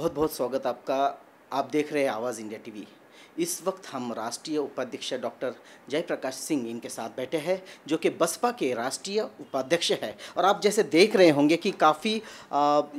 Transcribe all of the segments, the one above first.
बहुत बहुत स्वागत आपका आप देख रहे हैं आवाज़ इंडिया टीवी इस वक्त हम राष्ट्रीय उपाध्यक्ष डॉक्टर जयप्रकाश सिंह इनके साथ बैठे हैं जो कि बसपा के राष्ट्रीय उपाध्यक्ष है और आप जैसे देख रहे होंगे कि काफ़ी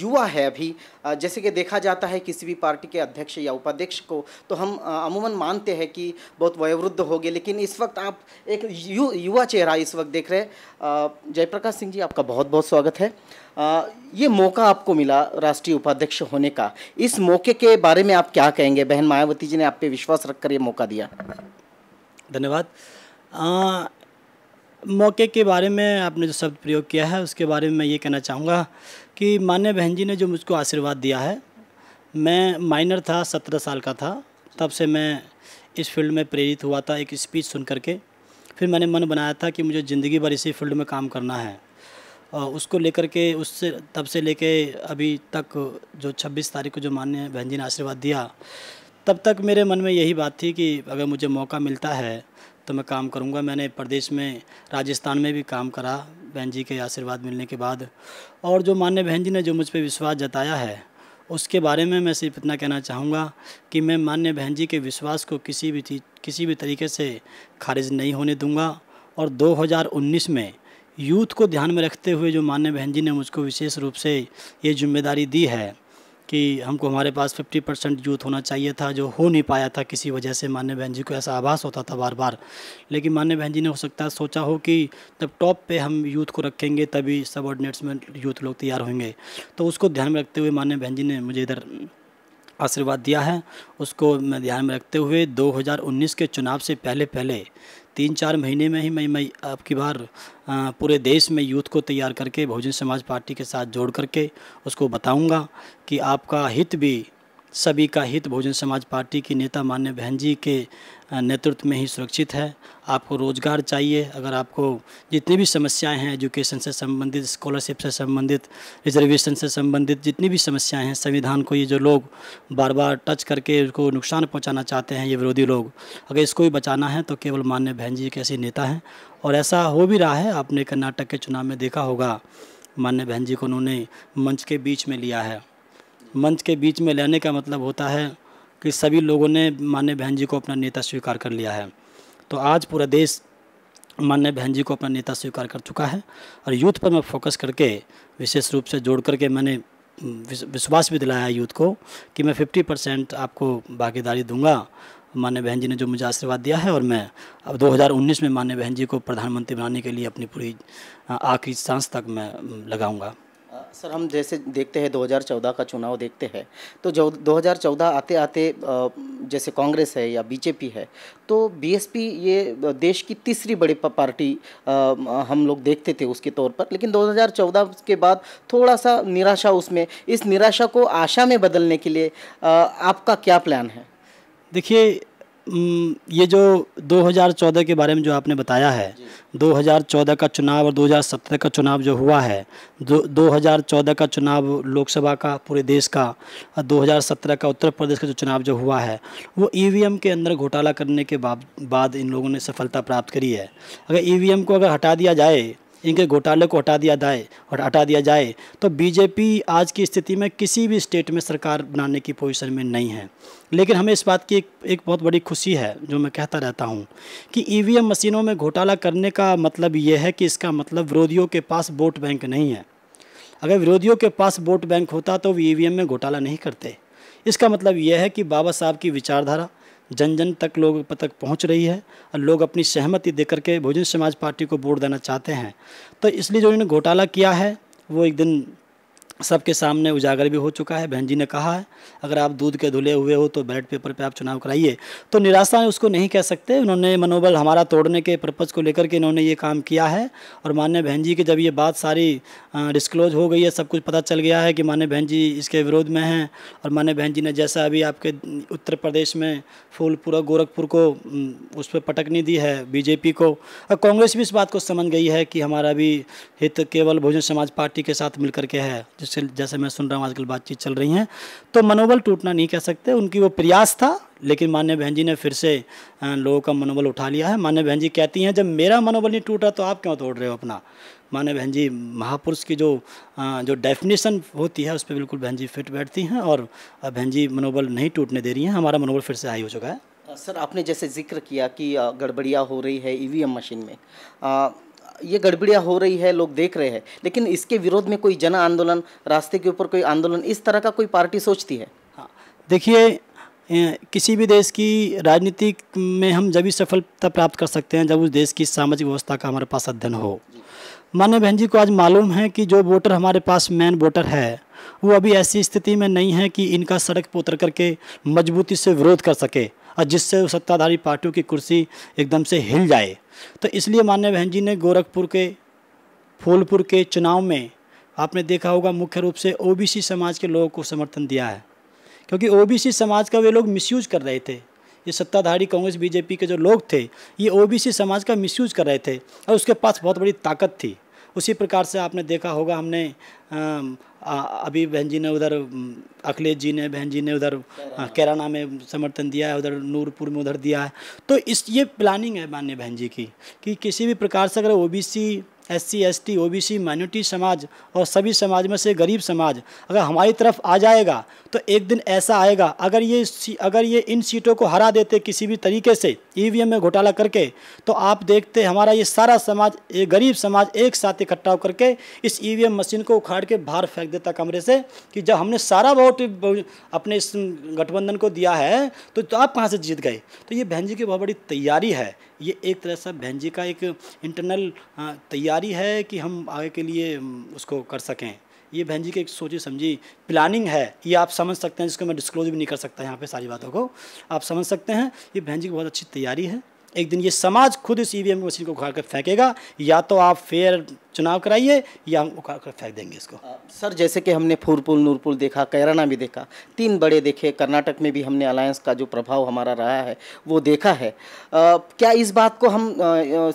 युवा है अभी जैसे कि देखा जाता है किसी भी पार्टी के अध्यक्ष या उपाध्यक्ष को तो हम अमूमन मानते हैं कि बहुत वयोवृद्ध हो गए लेकिन इस वक्त आप एक यु, युवा चेहरा इस वक्त देख रहे हैं जयप्रकाश सिंह जी आपका बहुत बहुत स्वागत है ये मौका आपको मिला राष्ट्रीय उपाध्यक्ष होने का इस मौके के बारे में आप क्या कहेंगे बहन मायावती जी ने आप पे विश्वास रखकर ये मौका दिया धन्यवाद मौके के बारे में आपने जो शब्द प्रयोग किया है उसके बारे में मैं ये कहना चाहूँगा कि मान्य बहन जी ने जो मुझको आशीर्वाद दिया है मैं माइनर था सत्रह साल का था तब से मैं इस फील्ड में प्रेरित हुआ था एक स्पीच सुन करके फिर मैंने मन बनाया था कि मुझे ज़िंदगी भर इसी फील्ड में काम करना है उसको लेकर के उससे तब से लेके अभी तक जो 26 तारीख को जो मान्य बहन जी ने आशीर्वाद दिया तब तक मेरे मन में यही बात थी कि अगर मुझे मौका मिलता है तो मैं काम करूँगा मैंने प्रदेश में राजस्थान में भी काम करा बहन जी के आशीर्वाद मिलने के बाद और जो मान्य बहन जी ने जो मुझ पर विश्वास जताया है उसके बारे में मैं सिर्फ इतना कहना चाहूँगा कि मैं मान्य बहन जी के विश्वास को किसी भी किसी भी तरीके से खारिज नहीं होने दूँगा और 2019 में यूथ को ध्यान में रखते हुए जो मान्य बहन जी ने मुझको विशेष रूप से ये जिम्मेदारी दी है कि हमको हमारे पास 50 परसेंट यूथ होना चाहिए था जो हो नहीं पाया था किसी वजह से मान्य बहन जी को ऐसा आभास होता था बार बार लेकिन मान्य बहन जी ने हो सकता है सोचा हो कि जब टॉप पे हम यूथ को रखेंगे तभी सब ऑर्डिनेट्स में यूथ लोग तैयार होंगे तो उसको ध्यान में रखते हुए मान्य बहन जी ने मुझे इधर आशीर्वाद दिया है उसको मैं ध्यान में रखते हुए 2019 के चुनाव से पहले पहले तीन चार महीने में ही मैं मैं आपकी बार पूरे देश में यूथ को तैयार करके बहुजन समाज पार्टी के साथ जोड़ करके उसको बताऊंगा कि आपका हित भी सभी का हित बहुजन समाज पार्टी की नेता मान्य बहन जी के नेतृत्व में ही सुरक्षित है आपको रोज़गार चाहिए अगर आपको जितनी भी समस्याएं हैं एजुकेशन से संबंधित स्कॉलरशिप से संबंधित रिजर्वेशन से संबंधित जितनी भी समस्याएं हैं संविधान को ये जो लोग बार बार टच करके उसको नुकसान पहुंचाना चाहते हैं ये विरोधी लोग अगर इसको भी बचाना है तो केवल मान्य बहन जी कैसे नेता हैं और ऐसा हो भी रहा है आपने कर्नाटक के चुनाव में देखा होगा मान्य बहन जी को उन्होंने मंच के बीच में लिया है मंच के बीच में लेने का मतलब होता है कि सभी लोगों ने मान्य बहन जी को अपना नेता स्वीकार कर लिया है तो आज पूरा देश मान्य बहन जी को अपना नेता स्वीकार कर चुका है और यूथ पर मैं फोकस करके विशेष रूप से जोड़ करके मैंने विश्वास भी दिलाया है यूथ को कि मैं फिफ्टी परसेंट आपको भागीदारी दूंगा मान्य बहन जी ने जो मुझे आशीर्वाद दिया है और मैं अब 2019 में मान्य बहन जी को प्रधानमंत्री बनाने के लिए अपनी पूरी आखिरी सांस तक मैं लगाऊंगा सर हम जैसे देखते हैं 2014 का चुनाव देखते हैं तो जो 2014 आते आते जैसे कांग्रेस है या बीजेपी है तो बीएसपी ये देश की तीसरी बड़ी पार्टी हम लोग देखते थे उसके तौर पर लेकिन 2014 के बाद थोड़ा सा निराशा उसमें इस निराशा को आशा में बदलने के लिए आपका क्या प्लान है देखिए हम्म, ये जो 2014 के बारे में जो आपने बताया है 2014 का चुनाव और 2017 का चुनाव जो हुआ है दो 2014 का चुनाव लोकसभा का पूरे देश का और 2017 का उत्तर प्रदेश का जो चुनाव जो हुआ है वो ईवीएम e के अंदर घोटाला करने के बाद इन लोगों ने सफलता प्राप्त करी है अगर ईवीएम e को अगर हटा दिया जाए इनके घोटाले को हटा दिया जाए और हटा दिया जाए तो बीजेपी आज की स्थिति में किसी भी स्टेट में सरकार बनाने की पोजीशन में नहीं है लेकिन हमें इस बात की एक, एक बहुत बड़ी खुशी है जो मैं कहता रहता हूँ कि ईवीएम मशीनों में घोटाला करने का मतलब ये है कि इसका मतलब विरोधियों के पास वोट बैंक नहीं है अगर विरोधियों के पास वोट बैंक होता तो वो ई में घोटाला नहीं करते इसका मतलब यह है कि बाबा साहब की विचारधारा जन जन तक लोग तक पहुंच रही है और लोग अपनी सहमति देकर के बहुजन समाज पार्टी को वोट देना चाहते हैं तो इसलिए जो इन्होंने घोटाला किया है वो एक दिन सबके सामने उजागर भी हो चुका है बहन जी ने कहा है अगर आप दूध के धुले हुए हो तो बैलेट पेपर पे आप चुनाव कराइए तो निराशा उसको नहीं कह सकते उन्होंने मनोबल हमारा तोड़ने के पर्पज़ को लेकर के इन्होंने ये काम किया है और मान्य बहन जी की जब ये बात सारी डिस्क्लोज हो गई है सब कुछ पता चल गया है कि मान्य बहन जी इसके विरोध में हैं और मान्य बहन जी ने जैसा अभी आपके उत्तर प्रदेश में फूलपुरा गोरखपुर को उस पर पटकनी दी है बीजेपी को और कांग्रेस भी इस बात को समझ गई है कि हमारा भी हित केवल बहुजन समाज पार्टी के साथ मिल के है जिस से जैसे मैं सुन रहा हूँ आजकल बातचीत चल रही हैं तो मनोबल टूटना नहीं कह सकते उनकी वो प्रयास था लेकिन मान्य बहन जी ने फिर से लोगों का मनोबल उठा लिया है मान्य बहन जी कहती हैं जब मेरा मनोबल नहीं टूटा तो आप क्यों तोड़ रहे हो अपना माने बहन जी महापुरुष की जो जो डेफिनेशन होती है उस पर बिल्कुल बहन जी फिट बैठती हैं और बहन जी मनोबल नहीं टूटने दे रही हैं हमारा मनोबल फिर से हाई हो चुका है सर आपने जैसे जिक्र किया कि गड़बड़ियाँ हो रही है ईवीएम मशीन में ये गड़बड़ियाँ हो रही है लोग देख रहे हैं लेकिन इसके विरोध में कोई जन आंदोलन रास्ते के ऊपर कोई आंदोलन इस तरह का कोई पार्टी सोचती है हाँ देखिए किसी भी देश की राजनीति में हम जब भी सफलता प्राप्त कर सकते हैं जब उस देश की सामाजिक व्यवस्था का हमारे पास अध्ययन हो मान्य बहन जी को आज मालूम है कि जो वोटर हमारे पास मेन वोटर है वो अभी ऐसी स्थिति में नहीं है कि इनका सड़क पोतर उतर करके मजबूती से विरोध कर सके और जिससे सत्ताधारी पार्टियों की कुर्सी एकदम से हिल जाए तो इसलिए मान्य बहन जी ने गोरखपुर के फूलपुर के चुनाव में आपने देखा होगा मुख्य रूप से ओबीसी समाज के लोगों को समर्थन दिया है क्योंकि ओबीसी समाज का वे लोग मिसयूज कर रहे थे ये सत्ताधारी कांग्रेस बीजेपी के जो लोग थे ये ओबीसी समाज का मिसयूज कर रहे थे और उसके पास बहुत बड़ी ताकत थी उसी प्रकार से आपने देखा होगा हमने अभी बहन जी ने उधर अखिलेश जी ने बहन जी ने उधर कैराना में समर्थन दिया है उधर नूरपुर में उधर दिया है तो इस ये प्लानिंग है मान्य बहन जी की कि किसी भी प्रकार से अगर OBC S C S T O B C minority समाज और सभी समाज में से गरीब समाज अगर हमारी तरफ आ जाएगा तो एक दिन ऐसा आएगा अगर ये अगर ये इन सीटों को हरा देते किसी भी तरीके से ई में घोटाला करके तो आप देखते हमारा ये सारा समाज ये गरीब समाज एक साथ इकट्ठा होकर के इस ई मशीन को उखाड़ के बाहर फेंक देता कमरे से कि जब हमने सारा वोट अपने इस गठबंधन को दिया है तो, तो आप कहाँ से जीत गए तो ये बहन जी की बहुत बड़ी तैयारी है ये एक तरह से बहन जी का एक इंटरनल तैयारी है कि हम आगे के लिए उसको कर सकें ये बहन जी की एक सोची समझी प्लानिंग है ये आप समझ सकते हैं जिसको मैं डिस्क्लोज भी नहीं कर सकता यहाँ पे सारी बातों को आप समझ सकते हैं ये बहन जी की बहुत अच्छी तैयारी है एक दिन ये समाज खुद इस ई मशीन को उखाड़ कर फेंकेगा या तो आप फेयर चुनाव कराइए या हम उखाड़ कर फेंक देंगे इसको सर जैसे कि हमने फूरपुल नूरपुल देखा कैराना भी देखा तीन बड़े देखे कर्नाटक में भी हमने अलायंस का जो प्रभाव हमारा रहा है वो देखा है आ, क्या इस बात को हम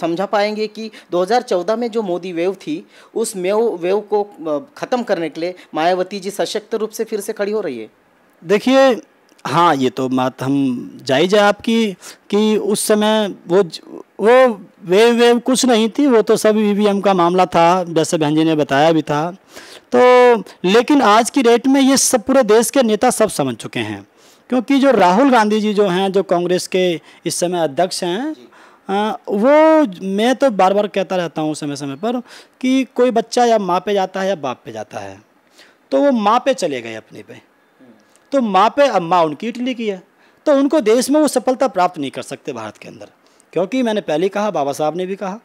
समझा पाएंगे कि दो में जो मोदी वेव थी उस मेव वेव को ख़त्म करने के लिए मायावती जी सशक्त रूप से फिर से खड़ी हो रही है देखिए हाँ ये तो बात हम जायज है आपकी कि उस समय वो वो वेव वेव कुछ नहीं थी वो तो सब ईवीएम का मामला था जैसे बहन जी ने बताया भी था तो लेकिन आज की डेट में ये सब पूरे देश के नेता सब समझ चुके हैं क्योंकि जो राहुल गांधी जी जो हैं जो कांग्रेस के इस समय अध्यक्ष हैं आ, वो मैं तो बार बार कहता रहता हूँ समय समय पर कि कोई बच्चा या माँ पे जाता है या बाप पे जाता है तो वो माँ पे चले गए अपने पे तो माँ पे माँ उनकी इटली की है तो उनको देश में वो सफलता प्राप्त नहीं कर सकते भारत के अंदर क्योंकि मैंने पहले कहा बाबा साहब ने भी कहा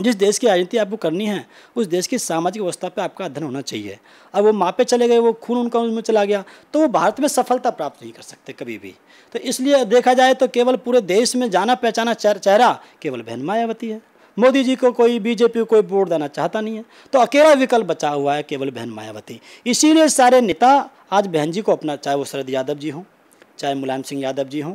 जिस देश की राजनीति आपको करनी है उस देश की सामाजिक व्यवस्था पे आपका अध्ययन होना चाहिए अब वो माँ पे चले गए वो खून उनका उसमें चला गया तो वो भारत में सफलता प्राप्त नहीं कर सकते कभी भी तो इसलिए देखा जाए तो केवल पूरे देश में जाना पहचाना चेहरा केवल बहन मायावती है मोदी जी को कोई बीजेपी को कोई वोट देना चाहता नहीं है तो अकेला विकल्प बचा हुआ है केवल बहन मायावती इसीलिए सारे नेता आज बहन जी को अपना चाहे वो शरद यादव जी हों चाहे मुलायम सिंह यादव जी हों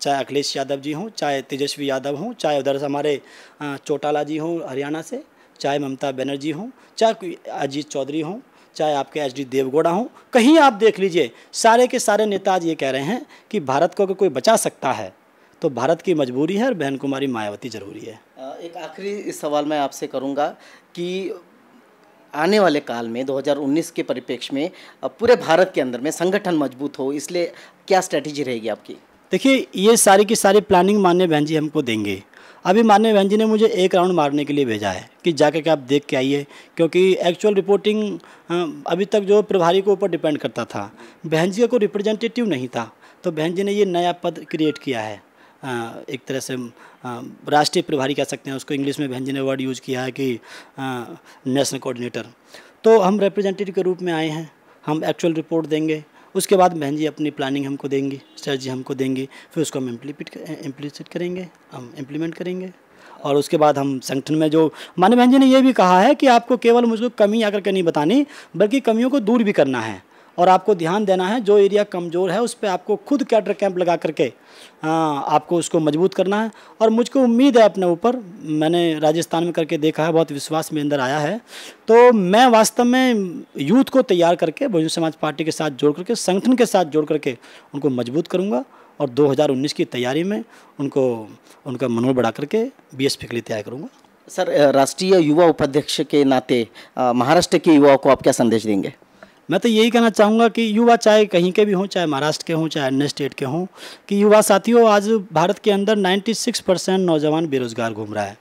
चाहे अखिलेश यादव जी हों चाहे तेजस्वी यादव हों चाहे उधर से हमारे चौटाला जी हों हरियाणा से चाहे ममता बनर्जी हों चाहे अजीत चौधरी हों चाहे आपके एच डी देवगौड़ा हों कहीं आप देख लीजिए सारे के सारे नेता आज ये कह रहे हैं कि भारत को अगर कोई बचा सकता है तो भारत की मजबूरी है और बहन कुमारी मायावती ज़रूरी है एक आखिरी सवाल मैं आपसे करूँगा कि आने वाले काल में 2019 के परिप्रेक्ष्य में पूरे भारत के अंदर में संगठन मजबूत हो इसलिए क्या स्ट्रैटेजी रहेगी आपकी देखिए ये सारी की सारी प्लानिंग मान्य बहन जी हमको देंगे अभी मान्य बहन जी ने मुझे एक राउंड मारने के लिए भेजा है कि जाकर के आप देख के आइए क्योंकि एक्चुअल रिपोर्टिंग अभी तक जो प्रभारी के ऊपर डिपेंड करता था बहन जी का कोई रिप्रेजेंटेटिव नहीं था तो बहन जी ने ये नया पद क्रिएट किया है एक तरह से राष्ट्रीय प्रभारी कह सकते हैं उसको इंग्लिश में व्यंजन वर्ड यूज़ किया है कि नेशनल कोऑर्डिनेटर तो हम रिप्रेजेंटेटिव के रूप में आए हैं हम एक्चुअल रिपोर्ट देंगे उसके बाद बहन जी अपनी प्लानिंग हमको देंगी सर जी हमको देंगी फिर उसको हम इम्प्लीट इम्प्लीसिट करेंगे हम इम्प्लीमेंट करेंगे और उसके बाद हम संगठन में जो मानव बहन जी ने ये भी कहा है कि आपको केवल मुझको कमी आकर के नहीं बतानी बल्कि कमियों को दूर भी करना है और आपको ध्यान देना है जो एरिया कमज़ोर है उस पर आपको खुद कैडर कैंप लगा करके आ, आपको उसको मजबूत करना है और मुझको उम्मीद है अपने ऊपर मैंने राजस्थान में करके देखा है बहुत विश्वास में अंदर आया है तो मैं वास्तव में यूथ को तैयार करके बहुजन समाज पार्टी के साथ जोड़ करके संगठन के साथ जोड़ करके उनको मजबूत करूँगा और 2019 की तैयारी में उनको उनका मनोबल बढ़ा करके बीएसपी के लिए तैयार करूँगा सर राष्ट्रीय युवा उपाध्यक्ष के नाते महाराष्ट्र के युवाओं को आप क्या संदेश देंगे मैं तो यही कहना चाहूँगा कि युवा चाहे कहीं के भी हों चाहे महाराष्ट्र के हों चाहे अन्य स्टेट के हों कि युवा साथियों आज भारत के अंदर 96 परसेंट नौजवान बेरोजगार घूम रहा है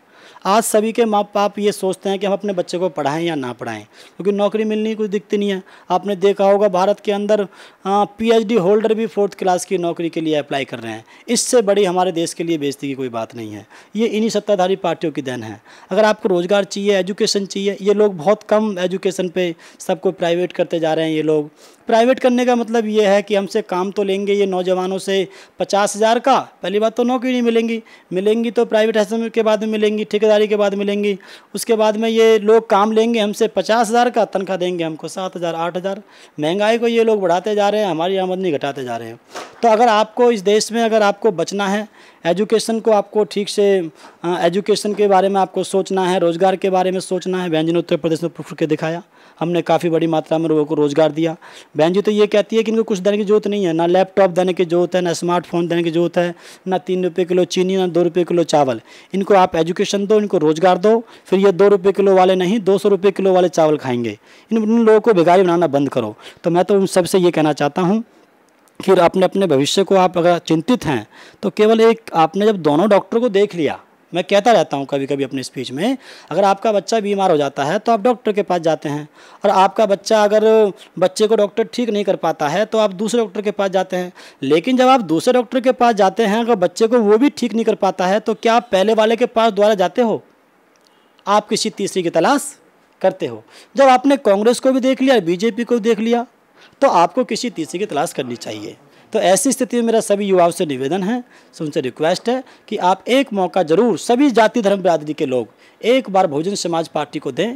आज सभी के माँ बाप ये सोचते हैं कि हम अपने बच्चे को पढ़ाएं या ना पढ़ाएं क्योंकि नौकरी मिलनी कोई दिखती नहीं है आपने देखा होगा भारत के अंदर पीएचडी हाँ, होल्डर भी फोर्थ क्लास की नौकरी के लिए अप्लाई कर रहे हैं इससे बड़ी हमारे देश के लिए बेजती की कोई बात नहीं है ये इन्हीं सत्ताधारी पार्टियों की देन है अगर आपको रोज़गार चाहिए एजुकेशन चाहिए ये लोग बहुत कम एजुकेशन पर सबको प्राइवेट करते जा रहे हैं ये लोग प्राइवेट करने का मतलब ये है कि हमसे काम तो लेंगे ये नौजवानों से पचास हज़ार का पहली बात तो नौकरी नहीं मिलेंगी मिलेंगी तो प्राइवेट हस्बैंड के बाद में मिलेंगी ठेकेदारी के बाद मिलेंगी उसके बाद में ये लोग काम लेंगे हमसे पचास हज़ार का तनख्वाह देंगे हमको सात हज़ार आठ हज़ार महंगाई को ये लोग बढ़ाते जा रहे हैं हमारी आमदनी घटाते जा रहे हैं तो अगर आपको इस देश में अगर आपको बचना है एजुकेशन को आपको ठीक से एजुकेशन के बारे में आपको सोचना है रोज़गार के बारे में सोचना है व्यंजन उत्तर प्रदेश में प्रफुल के दिखाया हमने काफ़ी बड़ी मात्रा में लोगों को रोज़गार दिया बहन जी तो ये कहती है कि इनको कुछ देने की जरूरत नहीं है ना लैपटॉप देने की जरूरत है ना स्मार्टफोन देने की जरूरत है ना तीन रुपये किलो चीनी ना दो रुपये किलो चावल इनको आप एजुकेशन दो इनको रोज़गार दो फिर ये दो रुपये किलो वाले नहीं दो सौ रुपये किलो वाले चावल खाएंगे इन लोगों को भिखारी बनाना बंद करो तो मैं तो उन सबसे ये कहना चाहता हूँ फिर अपने अपने भविष्य को आप अगर चिंतित हैं तो केवल एक आपने जब दोनों डॉक्टर को देख लिया मैं कहता रहता हूँ कभी कभी अपने स्पीच में अगर आपका बच्चा बीमार हो जाता है तो आप डॉक्टर के पास जाते हैं और आपका बच्चा अगर बच्चे को डॉक्टर ठीक नहीं कर पाता है तो आप दूसरे डॉक्टर के पास जाते हैं लेकिन जब आप दूसरे डॉक्टर के पास जाते हैं अगर बच्चे को वो भी ठीक नहीं कर पाता है तो क्या आप पहले वाले के पास द्वारा जाते हो आप किसी तीसरी की तलाश करते हो जब आपने कांग्रेस को भी देख लिया बीजेपी को भी देख लिया तो आपको किसी तीसरे की तलाश करनी चाहिए तो ऐसी स्थिति में मेरा सभी युवाओं से निवेदन है उनसे रिक्वेस्ट है कि आप एक मौका ज़रूर सभी जाति धर्म बिरादरी के लोग एक बार बहुजन समाज पार्टी को दें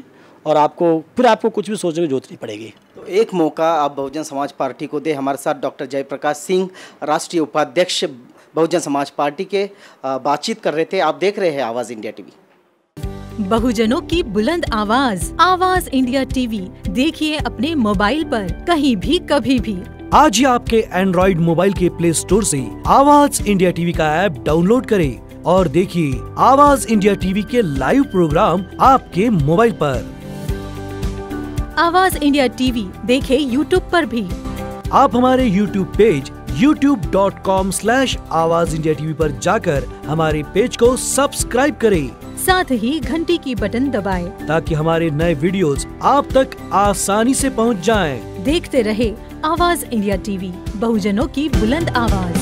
और आपको फिर आपको कुछ भी सोचने की जरूरत नहीं पड़ेगी तो एक मौका आप बहुजन समाज पार्टी को दे हमारे साथ डॉक्टर जयप्रकाश सिंह राष्ट्रीय उपाध्यक्ष बहुजन समाज पार्टी के बातचीत कर रहे थे आप देख रहे हैं आवाज इंडिया टीवी बहुजनों की बुलंद आवाज आवाज इंडिया टीवी देखिए अपने मोबाइल पर कहीं भी कभी भी आज ही आपके एंड्रॉइड मोबाइल के प्ले स्टोर से आवाज इंडिया टीवी का ऐप डाउनलोड करें और देखिए आवाज इंडिया टीवी के लाइव प्रोग्राम आपके मोबाइल पर आवाज इंडिया टीवी देखें यूट्यूब पर भी आप हमारे YouTube page youtube.com slash Aawaz India TV पर जाकर हमारे पेज को सब्सक्राइब करें साथ ही घंटी की बटन दबाएं ताकि हमारे नए वीडियोस आप तक आसानी से पहुंच जाएं। देखते रहे आवाज इंडिया टीवी बहुजनों की बुलंद आवाज